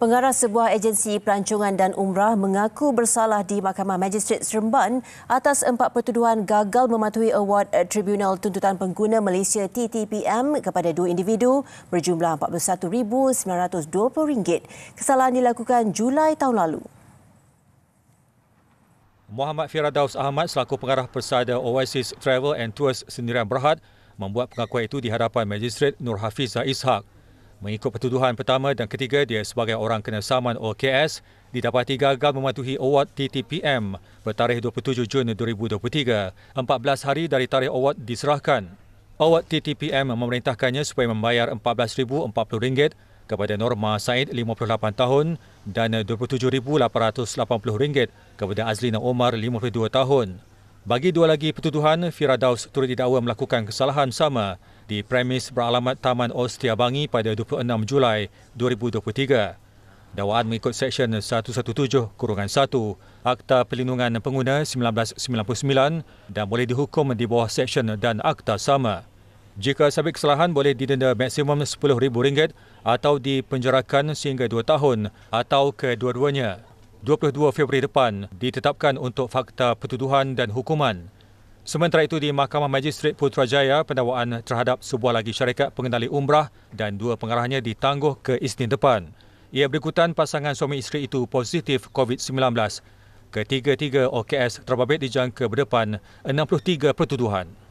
Pengarah sebuah agensi pelancongan dan umrah mengaku bersalah di Mahkamah Magistrate Seremban atas empat pertuduhan gagal mematuhi award Tribunal Tuntutan Pengguna Malaysia TTPM kepada dua individu berjumlah RM41,920. Kesalahan dilakukan Julai tahun lalu. Muhammad Firadaus Ahmad selaku pengarah persada Oasis Travel and Tours Sendirian Berhad membuat pengakuan itu di hadapan Magistrate Nur Hafizah Ishak. Mengikut pertuduhan pertama dan ketiga, dia sebagai orang kena saman OKS didapati gagal mematuhi award TTPM bertarikh 27 Jun 2023, 14 hari dari tarikh award diserahkan. Award TTPM memerintahkannya supaya membayar RM14,040 kepada Norma Said, 58 tahun dan RM27,880 kepada Azlina Omar, 52 tahun. Bagi dua lagi pertuduhan, Firadaus turut didakwa melakukan kesalahan sama di premis beralamat Taman Ostia Bangi pada 26 Julai 2023. Dawaan mengikut Seksyen 117-1 Akta Pelindungan Pengguna 1999 dan boleh dihukum di bawah Seksyen dan Akta sama. Jika sabit kesalahan boleh didenda maksimum RM10,000 atau dipenjarakan sehingga dua tahun atau kedua-duanya. 22 Februari depan ditetapkan untuk fakta pertuduhan dan hukuman. Sementara itu di Mahkamah Magistrat Putrajaya, pendakwaan terhadap sebuah lagi syarikat pengendali umrah dan dua pengarahnya ditangguh ke Isnin depan. Ia berikutan pasangan suami isteri itu positif COVID-19. Ketiga-tiga OKS terbabit dijangka berdepan 63 pertuduhan.